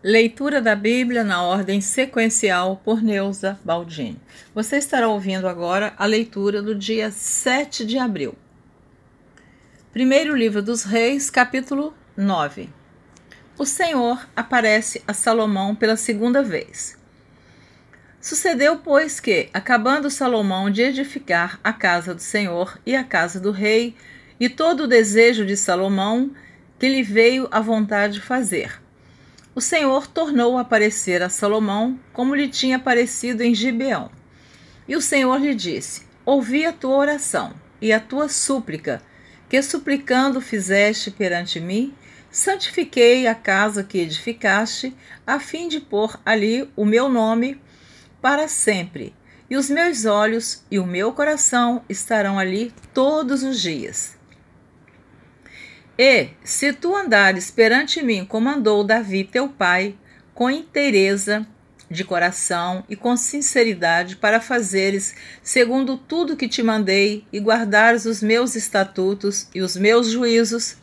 Leitura da Bíblia na ordem sequencial por Neuza Baldini. Você estará ouvindo agora a leitura do dia 7 de abril. Primeiro livro dos Reis, capítulo 9. O Senhor aparece a Salomão pela segunda vez. Sucedeu, pois, que, acabando Salomão de edificar a casa do Senhor e a casa do rei, e todo o desejo de Salomão, que lhe veio à vontade fazer, o Senhor tornou a aparecer a Salomão como lhe tinha aparecido em Gibeão. E o Senhor lhe disse: Ouvi a tua oração e a tua súplica, que suplicando fizeste perante mim, santifiquei a casa que edificaste, a fim de pôr ali o meu nome para sempre. E os meus olhos e o meu coração estarão ali todos os dias e, se tu andares perante mim, comandou Davi teu pai, com inteireza de coração e com sinceridade, para fazeres segundo tudo que te mandei e guardares os meus estatutos e os meus juízos,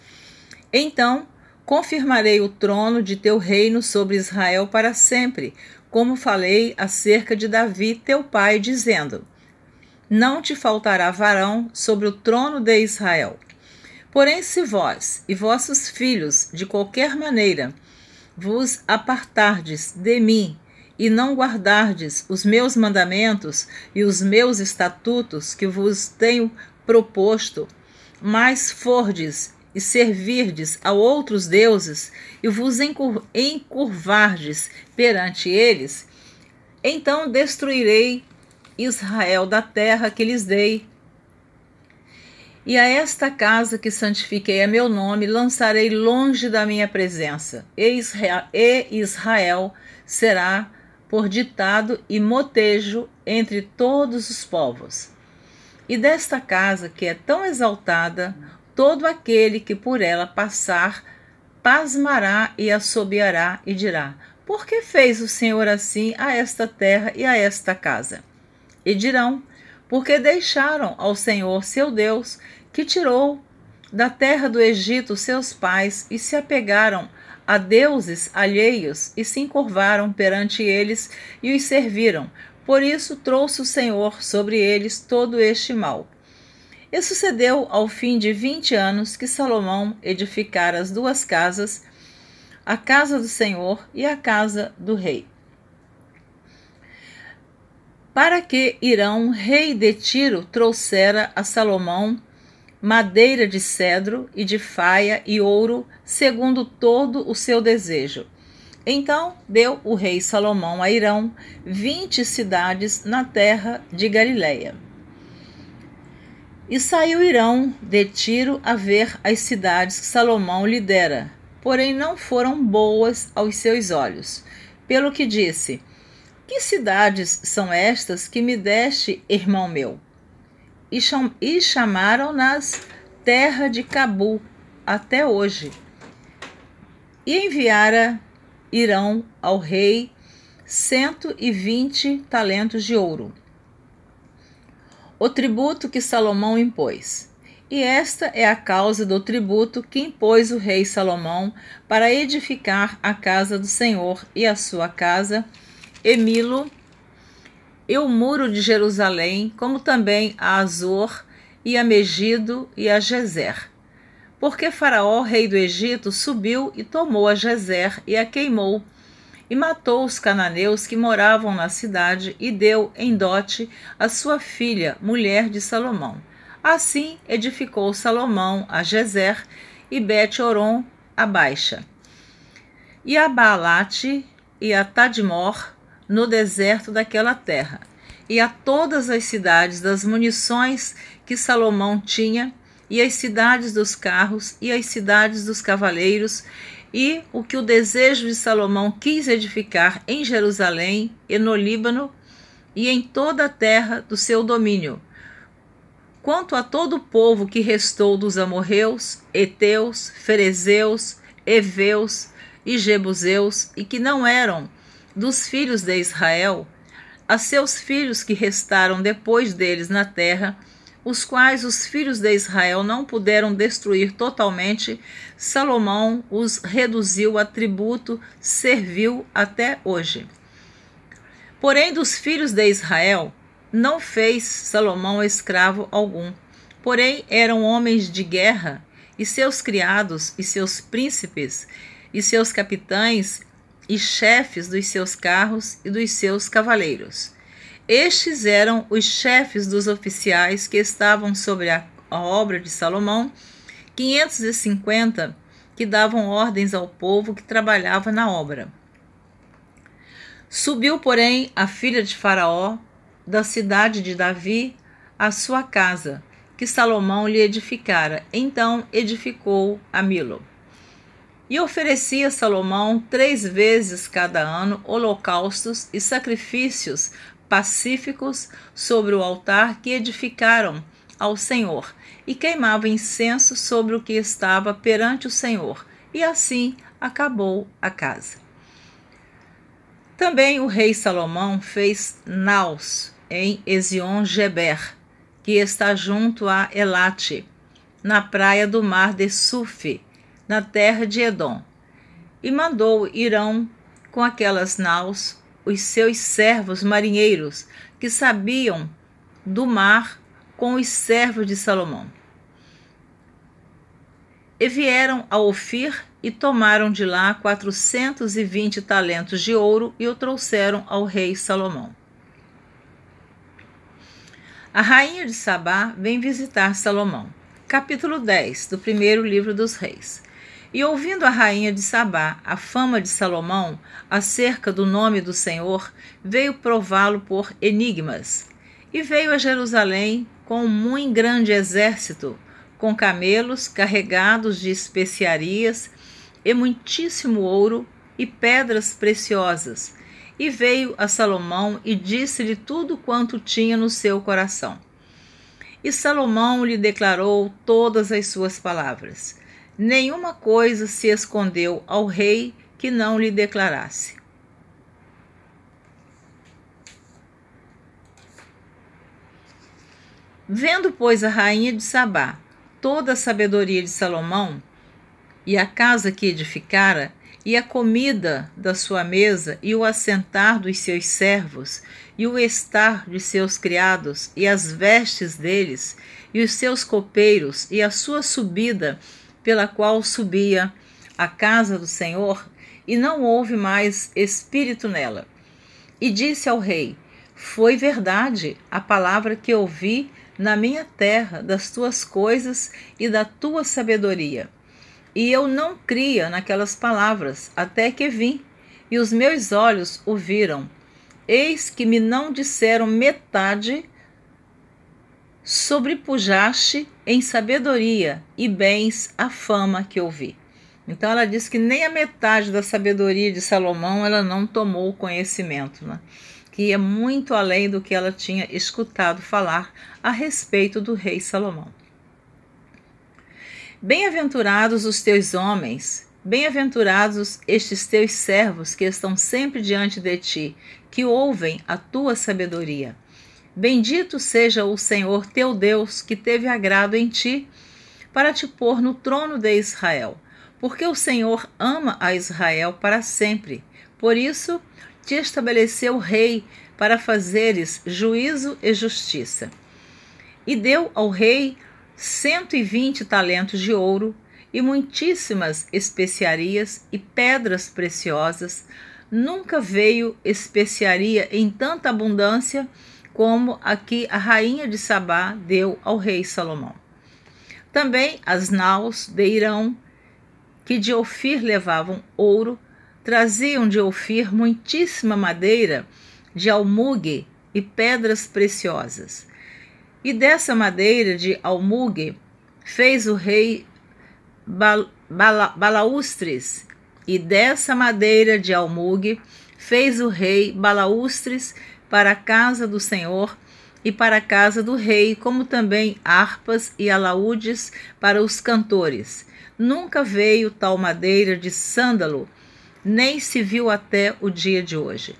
então confirmarei o trono de teu reino sobre Israel para sempre, como falei acerca de Davi teu pai, dizendo: Não te faltará varão sobre o trono de Israel. Porém, se vós e vossos filhos, de qualquer maneira, vos apartardes de mim e não guardardes os meus mandamentos e os meus estatutos que vos tenho proposto, mas fordes e servirdes a outros deuses e vos encurvardes perante eles, então destruirei Israel da terra que lhes dei e a esta casa que santifiquei a meu nome lançarei longe da minha presença, e Israel será por ditado e motejo entre todos os povos. E desta casa que é tão exaltada, todo aquele que por ela passar, pasmará e assobiará e dirá: Por que fez o Senhor assim a esta terra e a esta casa? E dirão: porque deixaram ao Senhor seu Deus, que tirou da terra do Egito seus pais, e se apegaram a deuses alheios, e se encurvaram perante eles e os serviram. Por isso trouxe o Senhor sobre eles todo este mal. E sucedeu ao fim de vinte anos que Salomão edificara as duas casas, a casa do Senhor e a casa do rei para que Irão, rei de Tiro, trouxera a Salomão madeira de cedro e de faia e ouro, segundo todo o seu desejo. Então deu o rei Salomão a Irão vinte cidades na terra de Galiléia. E saiu Irão de Tiro a ver as cidades que Salomão lhe dera, porém não foram boas aos seus olhos, pelo que disse: que cidades são estas que me deste, irmão meu? E, cham e chamaram-nas terra de Cabu, até hoje. E enviara Irão ao rei cento e vinte talentos de ouro, o tributo que Salomão impôs. E esta é a causa do tributo que impôs o rei Salomão para edificar a casa do Senhor e a sua casa, Emilo e o Muro de Jerusalém, como também a Azor e a Megido e a Gezer. Porque Faraó, rei do Egito, subiu e tomou a Gezer e a queimou, e matou os cananeus que moravam na cidade e deu em dote a sua filha, mulher de Salomão. Assim edificou Salomão a Gezer e Bet-Oron a Baixa, e a Baalate e a Tadmor no deserto daquela terra, e a todas as cidades das munições que Salomão tinha, e as cidades dos carros, e as cidades dos cavaleiros, e o que o desejo de Salomão quis edificar em Jerusalém e no Líbano, e em toda a terra do seu domínio. Quanto a todo o povo que restou dos amorreus, heteus, ferezeus, heveus e jebuseus, e que não eram dos filhos de Israel a seus filhos que restaram depois deles na terra, os quais os filhos de Israel não puderam destruir totalmente, Salomão os reduziu a tributo, serviu até hoje. Porém, dos filhos de Israel, não fez Salomão escravo algum. Porém, eram homens de guerra, e seus criados, e seus príncipes, e seus capitães, e chefes dos seus carros e dos seus cavaleiros. Estes eram os chefes dos oficiais que estavam sobre a, a obra de Salomão, 550 que davam ordens ao povo que trabalhava na obra. Subiu, porém, a filha de Faraó da cidade de Davi à sua casa, que Salomão lhe edificara. Então edificou a Milo. E oferecia Salomão três vezes cada ano holocaustos e sacrifícios pacíficos sobre o altar que edificaram ao Senhor, e queimava incenso sobre o que estava perante o Senhor, e assim acabou a casa. Também o rei Salomão fez naus em Ezion-Geber, que está junto a Elate, na praia do mar de Sufi, na terra de Edom, e mandou Irão com aquelas naus os seus servos marinheiros, que sabiam do mar com os servos de Salomão. E vieram a Ofir e tomaram de lá quatrocentos e vinte talentos de ouro e o trouxeram ao rei Salomão. A rainha de Sabá vem visitar Salomão. Capítulo 10 do primeiro livro dos reis. E ouvindo a rainha de Sabá a fama de Salomão acerca do nome do Senhor, veio prová-lo por enigmas. E veio a Jerusalém com um muito grande exército, com camelos carregados de especiarias e muitíssimo ouro e pedras preciosas. E veio a Salomão e disse-lhe tudo quanto tinha no seu coração. E Salomão lhe declarou todas as suas palavras nenhuma coisa se escondeu ao rei que não lhe declarasse. Vendo, pois, a rainha de Sabá toda a sabedoria de Salomão, e a casa que edificara, e a comida da sua mesa, e o assentar dos seus servos, e o estar de seus criados, e as vestes deles, e os seus copeiros, e a sua subida pela qual subia à casa do Senhor, e não houve mais espírito nela. E disse ao rei: Foi verdade a palavra que ouvi na minha terra das tuas coisas e da tua sabedoria. E eu não cria naquelas palavras, até que vim, e os meus olhos o viram. Eis que me não disseram metade sobrepujaste em sabedoria e bens a fama que ouvi. Então ela diz que nem a metade da sabedoria de Salomão ela não tomou conhecimento, né? que é muito além do que ela tinha escutado falar a respeito do rei Salomão. Bem-aventurados os teus homens, bem-aventurados estes teus servos que estão sempre diante de ti, que ouvem a tua sabedoria. Bendito seja o Senhor teu Deus, que teve agrado em ti, para te pôr no trono de Israel. Porque o Senhor ama a Israel para sempre. Por isso, te estabeleceu rei para fazeres juízo e justiça. E deu ao rei cento e vinte talentos de ouro e muitíssimas especiarias e pedras preciosas. Nunca veio especiaria em tanta abundância como a que a rainha de Sabá deu ao rei Salomão. Também as naus de Irão, que de Ofir levavam ouro, traziam de Ofir muitíssima madeira de almugue e pedras preciosas. E dessa madeira de almugue fez o rei Bal Bala Balaustres, e dessa madeira de almugue fez o rei Balaustres para a casa do Senhor e para a casa do rei, como também harpas e alaúdes para os cantores. Nunca veio tal madeira de sândalo, nem se viu até o dia de hoje.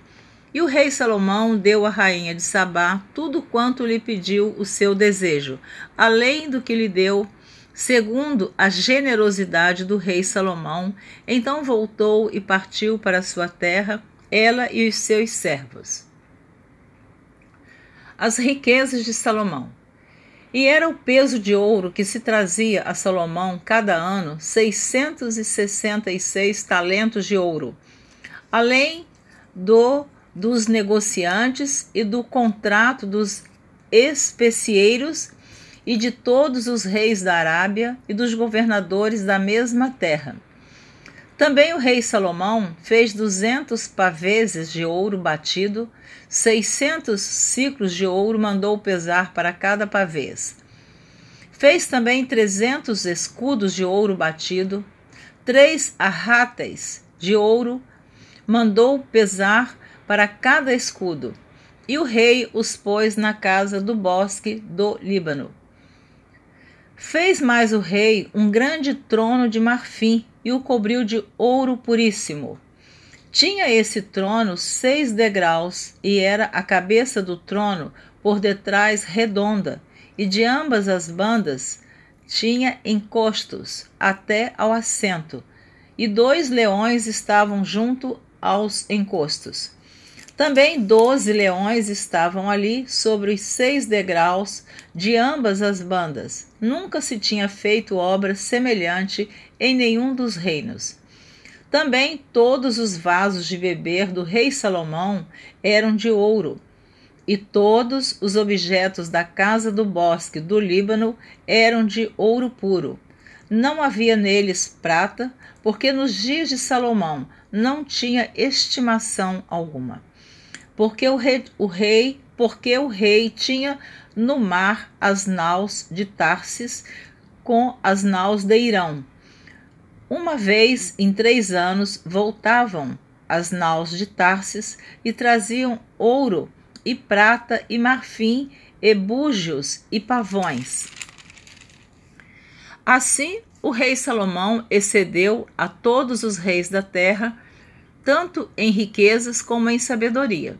E o rei Salomão deu à rainha de Sabá tudo quanto lhe pediu o seu desejo, além do que lhe deu, segundo a generosidade do rei Salomão. Então voltou e partiu para sua terra, ela e os seus servos as riquezas de Salomão. E era o peso de ouro que se trazia a Salomão cada ano, 666 talentos de ouro, além do dos negociantes e do contrato dos especieiros e de todos os reis da Arábia e dos governadores da mesma terra também o rei Salomão fez duzentos paveses de ouro batido, seiscentos ciclos de ouro mandou pesar para cada pavês. Fez também trezentos escudos de ouro batido, três arráteis de ouro, mandou pesar para cada escudo, e o rei os pôs na casa do bosque do Líbano. Fez mais o rei um grande trono de marfim e o cobriu de ouro puríssimo. Tinha esse trono seis degraus e era a cabeça do trono por detrás redonda, e de ambas as bandas tinha encostos até ao assento, e dois leões estavam junto aos encostos. Também doze leões estavam ali sobre os seis degraus de ambas as bandas. Nunca se tinha feito obra semelhante em nenhum dos reinos. Também todos os vasos de beber do rei Salomão eram de ouro, e todos os objetos da casa do bosque do Líbano eram de ouro puro. Não havia neles prata, porque nos dias de Salomão não tinha estimação alguma porque o rei, o rei, porque o rei tinha no mar as naus de Tarsis com as naus de Irão. Uma vez em três anos voltavam as naus de Tarsis e traziam ouro e prata e marfim, e bujos e pavões. Assim, o rei Salomão excedeu a todos os reis da terra tanto em riquezas como em sabedoria.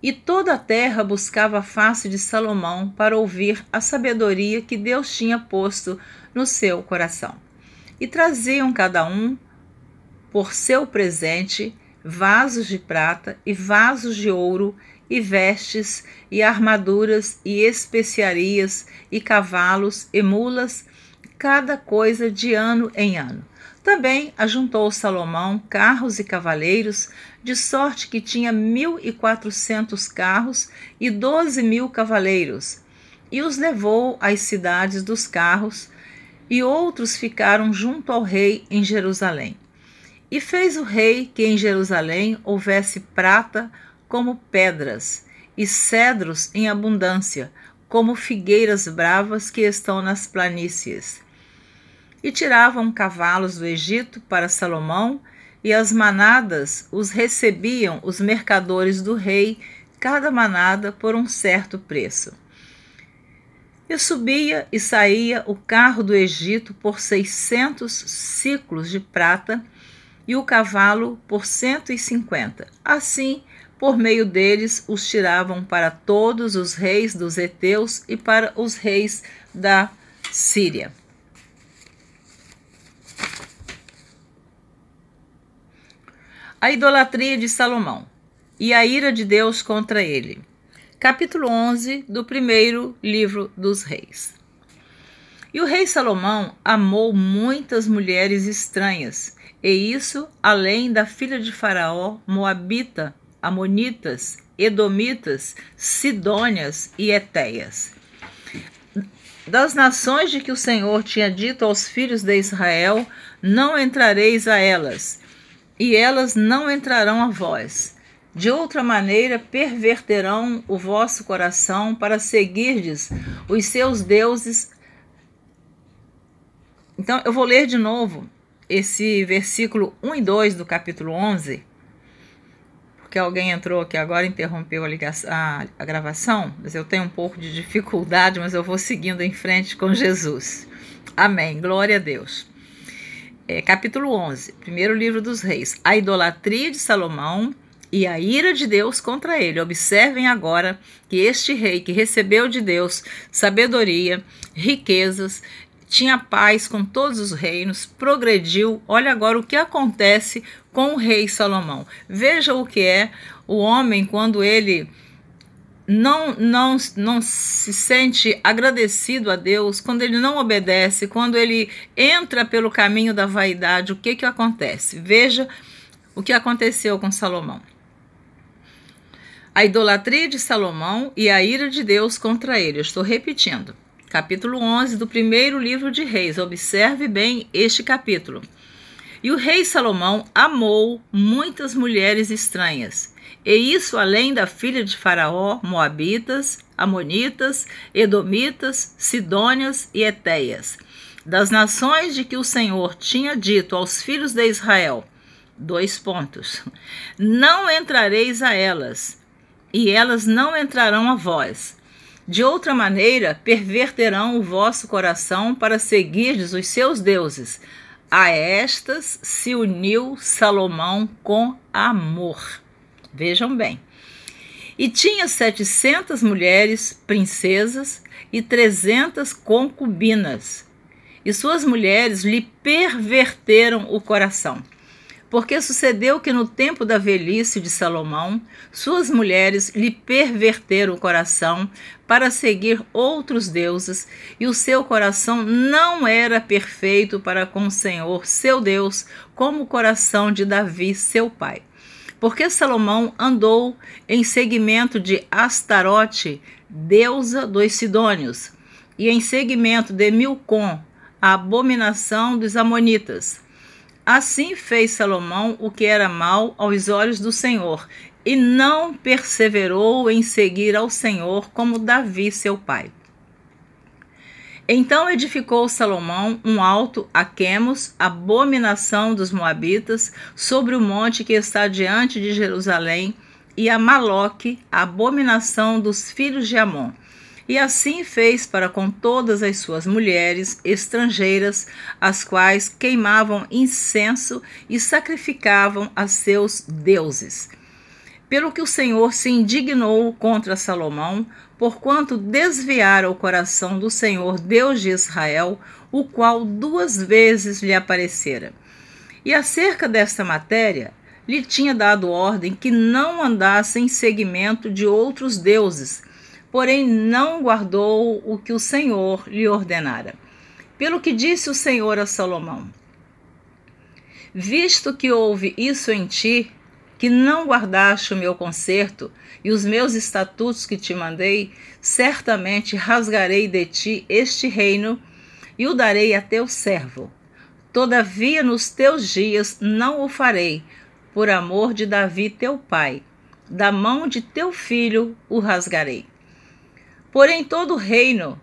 E toda a terra buscava a face de Salomão para ouvir a sabedoria que Deus tinha posto no seu coração. E traziam cada um, por seu presente, vasos de prata e vasos de ouro, e vestes, e armaduras, e especiarias, e cavalos, e mulas, cada coisa de ano em ano. Também ajuntou Salomão carros e cavaleiros, de sorte que tinha mil e quatrocentos carros e doze mil cavaleiros, e os levou às cidades dos carros, e outros ficaram junto ao rei em Jerusalém. E fez o rei que em Jerusalém houvesse prata como pedras, e cedros em abundância, como figueiras bravas que estão nas planícies e tiravam cavalos do Egito para Salomão, e as manadas os recebiam os mercadores do rei, cada manada por um certo preço. E subia e saía o carro do Egito por seiscentos ciclos de prata e o cavalo por cento e cinquenta. Assim, por meio deles, os tiravam para todos os reis dos Eteus e para os reis da Síria. A idolatria de Salomão e a ira de Deus contra ele. Capítulo 11 do primeiro livro dos Reis. E o rei Salomão amou muitas mulheres estranhas, e isso além da filha de Faraó, Moabita, Amonitas, Edomitas, Sidônias e Etéias. Das nações de que o Senhor tinha dito aos filhos de Israel: Não entrareis a elas, e elas não entrarão a vós. De outra maneira, perverterão o vosso coração para seguirdes os seus deuses. Então, eu vou ler de novo esse versículo 1 e 2 do capítulo 11, porque alguém entrou aqui agora interrompeu a, ligação, a, a gravação, mas eu tenho um pouco de dificuldade, mas eu vou seguindo em frente com Jesus. Amém. Glória a Deus é, capítulo 11, primeiro livro dos reis, a idolatria de Salomão e a ira de Deus contra ele. Observem agora que este rei que recebeu de Deus sabedoria, riquezas, tinha paz com todos os reinos, progrediu. Olha agora o que acontece com o rei Salomão. Veja o que é o homem quando ele não, não, não se sente agradecido a Deus, quando ele não obedece, quando ele entra pelo caminho da vaidade, o que, que acontece? Veja o que aconteceu com Salomão. A idolatria de Salomão e a ira de Deus contra ele. Eu estou repetindo. Capítulo 11 do primeiro livro de Reis. Observe bem este capítulo. E o rei Salomão amou muitas mulheres estranhas e isso além da filha de Faraó, Moabitas, Amonitas, Edomitas, Sidônias e Eteias, das nações de que o Senhor tinha dito aos filhos de Israel: dois pontos. Não entrareis a elas, e elas não entrarão a vós. De outra maneira, perverterão o vosso coração para seguirdes os seus deuses. A estas se uniu Salomão com amor. Vejam bem. E tinha 700 mulheres princesas e 300 concubinas. E suas mulheres lhe perverteram o coração. Porque sucedeu que no tempo da velhice de Salomão, suas mulheres lhe perverteram o coração para seguir outros deuses, e o seu coração não era perfeito para com o Senhor, seu Deus, como o coração de Davi, seu pai porque Salomão andou em seguimento de Astarote, deusa dos Sidônios, e em seguimento de Milcom, a abominação dos Amonitas. Assim fez Salomão o que era mal aos olhos do Senhor, e não perseverou em seguir ao Senhor como Davi seu pai. Então edificou Salomão um alto a Quemos, abominação dos Moabitas, sobre o monte que está diante de Jerusalém, e a Maloque, abominação dos filhos de Amon. E assim fez para com todas as suas mulheres estrangeiras, as quais queimavam incenso e sacrificavam a seus deuses. Pelo que o Senhor se indignou contra Salomão, porquanto desviara o coração do Senhor Deus de Israel, o qual duas vezes lhe aparecera. E acerca desta matéria, lhe tinha dado ordem que não andasse em seguimento de outros deuses, porém não guardou o que o Senhor lhe ordenara. Pelo que disse o Senhor a Salomão: Visto que houve isso em ti, que não guardaste o meu conserto e os meus estatutos que te mandei, certamente rasgarei de ti este reino e o darei a teu servo. Todavia nos teus dias não o farei, por amor de Davi teu pai. Da mão de teu filho o rasgarei. Porém todo o reino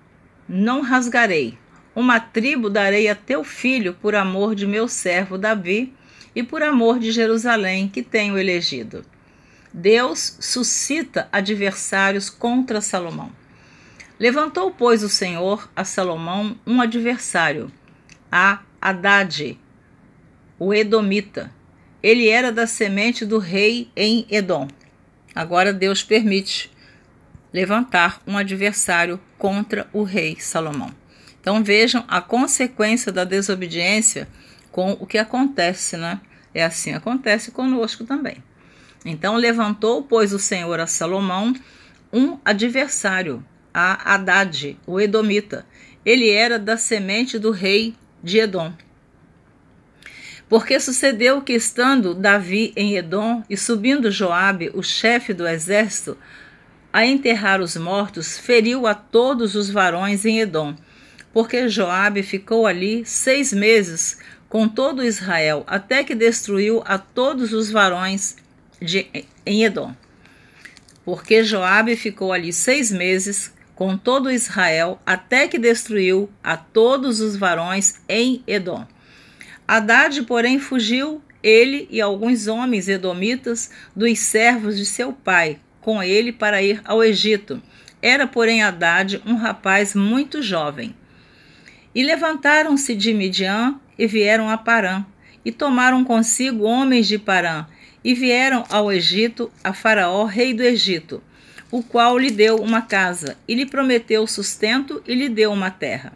não rasgarei. Uma tribo darei a teu filho por amor de meu servo Davi, e por amor de Jerusalém, que tenho elegido. Deus suscita adversários contra Salomão. Levantou, pois, o Senhor a Salomão um adversário, a Haddad, o Edomita. Ele era da semente do rei em Edom. Agora Deus permite levantar um adversário contra o rei Salomão. Então vejam a consequência da desobediência com o que acontece, né? É assim acontece conosco também. Então levantou, pois, o Senhor a Salomão um adversário, a Haddad, o Edomita. Ele era da semente do rei de Edom. Porque sucedeu que, estando Davi em Edom e subindo Joabe, o chefe do exército, a enterrar os mortos, feriu a todos os varões em Edom. Porque Joabe ficou ali seis meses, com todo Israel, até que destruiu a todos os varões de, em Edom. Porque Joabe ficou ali seis meses com todo Israel, até que destruiu a todos os varões em Edom. Haddad, porém, fugiu, ele e alguns homens edomitas, dos servos de seu pai, com ele para ir ao Egito. Era, porém, Haddad um rapaz muito jovem. E levantaram-se de Midian e vieram a Parã, e tomaram consigo homens de Parã, e vieram ao Egito a Faraó, rei do Egito, o qual lhe deu uma casa, e lhe prometeu sustento e lhe deu uma terra.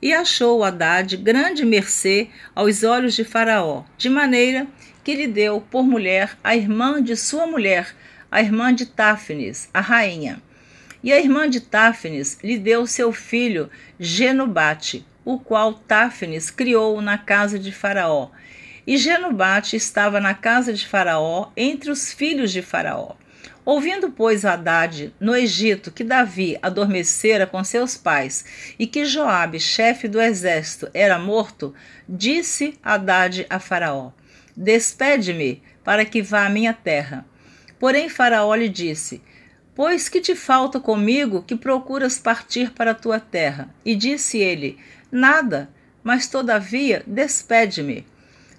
E achou Haddad grande mercê aos olhos de Faraó, de maneira que lhe deu por mulher a irmã de sua mulher, a irmã de Táfnis, a rainha. E a irmã de Táfnis lhe deu seu filho Genubate, o qual Táfnis criou na casa de Faraó. E Genubate estava na casa de Faraó, entre os filhos de Faraó. Ouvindo, pois, Haddad no Egito que Davi adormecera com seus pais e que Joabe, chefe do exército, era morto, disse Haddad a Faraó: Despede-me para que vá à minha terra. Porém, Faraó lhe disse: Pois que te falta comigo que procuras partir para a tua terra? E disse ele: nada, mas todavia despede-me.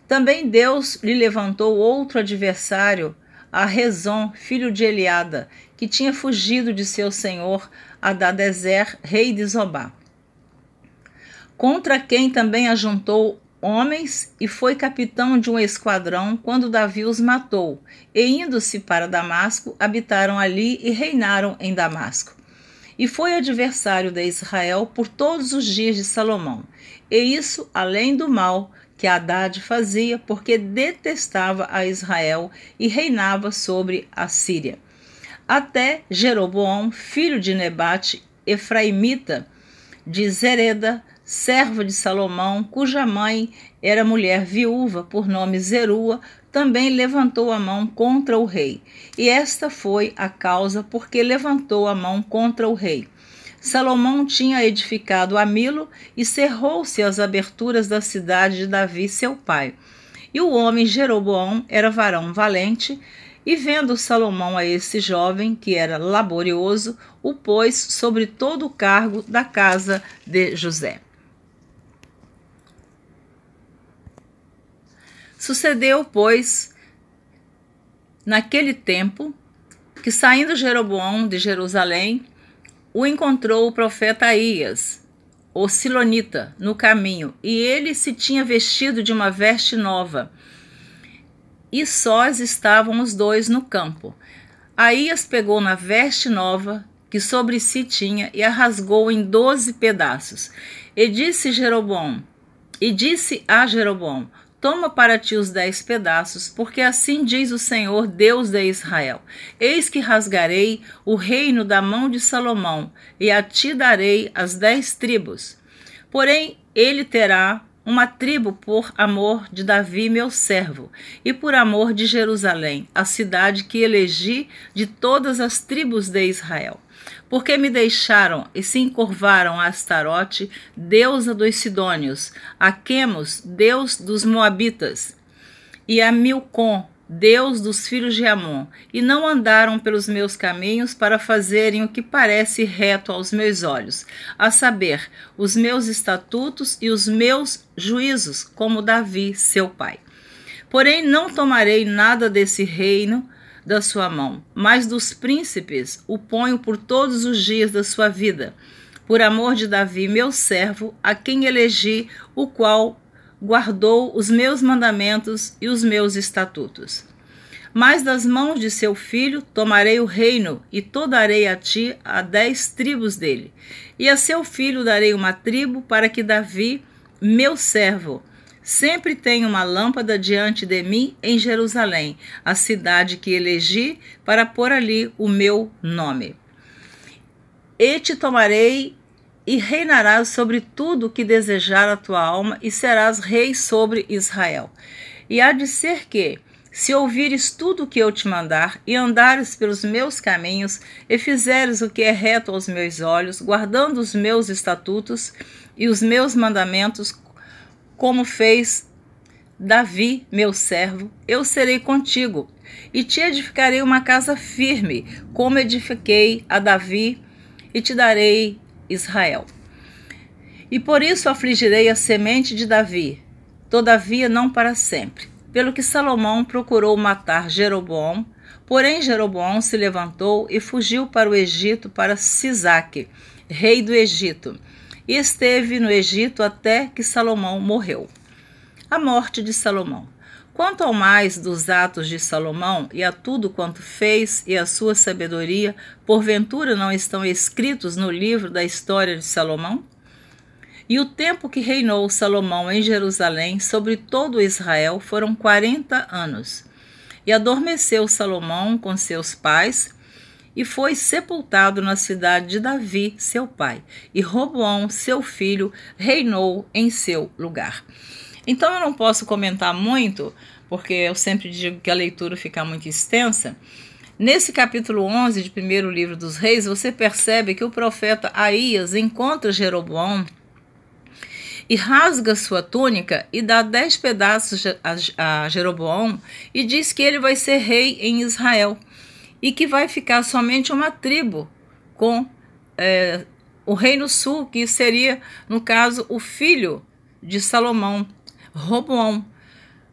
Também Deus lhe levantou outro adversário, a Rezon, filho de Eliada, que tinha fugido de seu senhor, Adadezer, rei de Zobá. Contra quem também ajuntou homens e foi capitão de um esquadrão quando Davi os matou, e indo-se para Damasco, habitaram ali e reinaram em Damasco e foi adversário de Israel por todos os dias de Salomão. E isso além do mal que Haddad fazia, porque detestava a Israel e reinava sobre a Síria. Até Jeroboão, filho de Nebate, efraimita, de Zereda, servo de Salomão, cuja mãe era mulher viúva, por nome Zerua, também levantou a mão contra o rei. E esta foi a causa porque levantou a mão contra o rei. Salomão tinha edificado a Milo e cerrou-se as aberturas da cidade de Davi, seu pai. E o homem Jeroboão era varão valente, e vendo Salomão a esse jovem, que era laborioso, o pôs sobre todo o cargo da casa de José. Sucedeu, pois, naquele tempo, que saindo Jeroboão de Jerusalém, o encontrou o profeta Aías, o Silonita, no caminho, e ele se tinha vestido de uma veste nova. E sós estavam os dois no campo. Aías pegou na veste nova que sobre si tinha e a rasgou em doze pedaços. E disse Jeroboão, e disse a Jeroboão: Toma para ti os dez pedaços, porque assim diz o Senhor, Deus de Israel: Eis que rasgarei o reino da mão de Salomão, e a ti darei as dez tribos. Porém, ele terá uma tribo por amor de Davi, meu servo, e por amor de Jerusalém, a cidade que elegi de todas as tribos de Israel. Porque me deixaram e se encurvaram a Astarote, deusa dos Sidônios, a Quemos, deus dos Moabitas, e a Milcom, Deus dos filhos de Amon, e não andaram pelos meus caminhos para fazerem o que parece reto aos meus olhos, a saber, os meus estatutos e os meus juízos, como Davi, seu pai. Porém, não tomarei nada desse reino, da sua mão, mas dos príncipes o ponho por todos os dias da sua vida, por amor de Davi, meu servo, a quem elegi, o qual guardou os meus mandamentos e os meus estatutos. Mas das mãos de seu filho tomarei o reino e todarei a ti a dez tribos dele. E a seu filho darei uma tribo para que Davi, meu servo, Sempre tenho uma lâmpada diante de mim em Jerusalém, a cidade que elegi para pôr ali o meu nome. E te tomarei e reinarás sobre tudo o que desejar a tua alma, e serás rei sobre Israel. E há de ser que, se ouvires tudo o que eu te mandar, e andares pelos meus caminhos, e fizeres o que é reto aos meus olhos, guardando os meus estatutos e os meus mandamentos, como fez Davi, meu servo, eu serei contigo, e te edificarei uma casa firme, como edifiquei a Davi, e te darei Israel. E por isso afligirei a semente de Davi, todavia não para sempre. Pelo que Salomão procurou matar Jeroboão, porém Jeroboão se levantou e fugiu para o Egito para Sisaque, rei do Egito e esteve no Egito até que Salomão morreu. A morte de Salomão. Quanto ao mais dos atos de Salomão e a tudo quanto fez e a sua sabedoria, porventura não estão escritos no livro da história de Salomão? E o tempo que reinou Salomão em Jerusalém sobre todo Israel foram quarenta anos. E adormeceu Salomão com seus pais e foi sepultado na cidade de Davi, seu pai. E Roboão, seu filho, reinou em seu lugar. Então eu não posso comentar muito, porque eu sempre digo que a leitura fica muito extensa. Nesse capítulo 11 de primeiro livro dos reis, você percebe que o profeta Aías encontra Jeroboão e rasga sua túnica e dá dez pedaços a Jeroboão e diz que ele vai ser rei em Israel e que vai ficar somente uma tribo com é, o Reino Sul, que seria, no caso, o filho de Salomão, Roboão.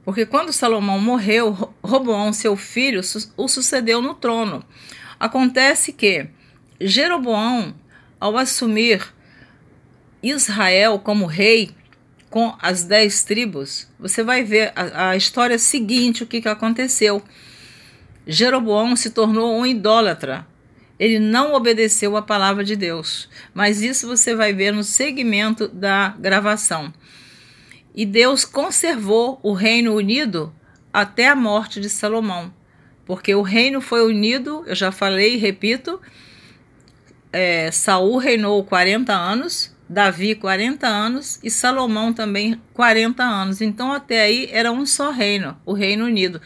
Porque quando Salomão morreu, Roboão, seu filho, o sucedeu no trono. Acontece que Jeroboão, ao assumir Israel como rei, com as dez tribos, você vai ver a, a história seguinte, o que, que aconteceu. Jeroboão se tornou um idólatra. Ele não obedeceu a palavra de Deus. Mas isso você vai ver no segmento da gravação. E Deus conservou o reino unido até a morte de Salomão. Porque o reino foi unido, eu já falei e repito, é, Saul reinou 40 anos, Davi 40 anos e Salomão também 40 anos. Então até aí era um só reino, o Reino Unido.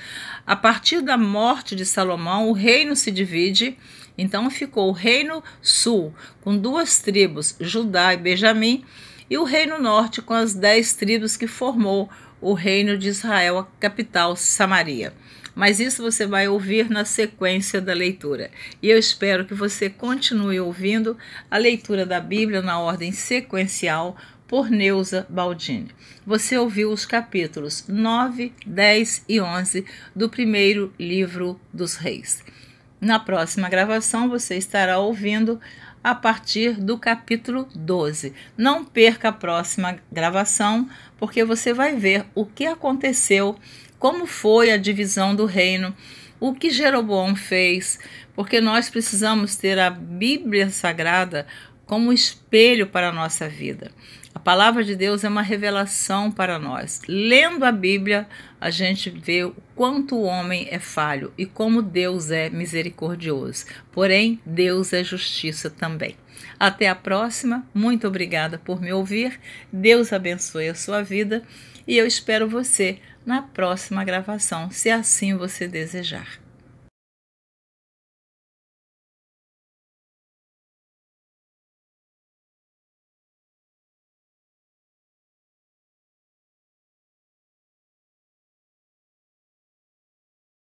A partir da morte de Salomão, o reino se divide. Então ficou o reino sul, com duas tribos, Judá e Benjamim, e o reino norte, com as dez tribos que formou o reino de Israel, a capital Samaria. Mas isso você vai ouvir na sequência da leitura. E eu espero que você continue ouvindo a leitura da Bíblia na ordem sequencial, por Neuza Baldini. Você ouviu os capítulos 9, 10 e 11 do primeiro livro dos Reis. Na próxima gravação você estará ouvindo a partir do capítulo 12. Não perca a próxima gravação, porque você vai ver o que aconteceu, como foi a divisão do reino, o que Jeroboão fez, porque nós precisamos ter a Bíblia Sagrada como espelho para a nossa vida. A palavra de Deus é uma revelação para nós. Lendo a Bíblia, a gente vê o quanto o homem é falho e como Deus é misericordioso. Porém, Deus é justiça também. Até a próxima. Muito obrigada por me ouvir. Deus abençoe a sua vida e eu espero você na próxima gravação, se assim você desejar.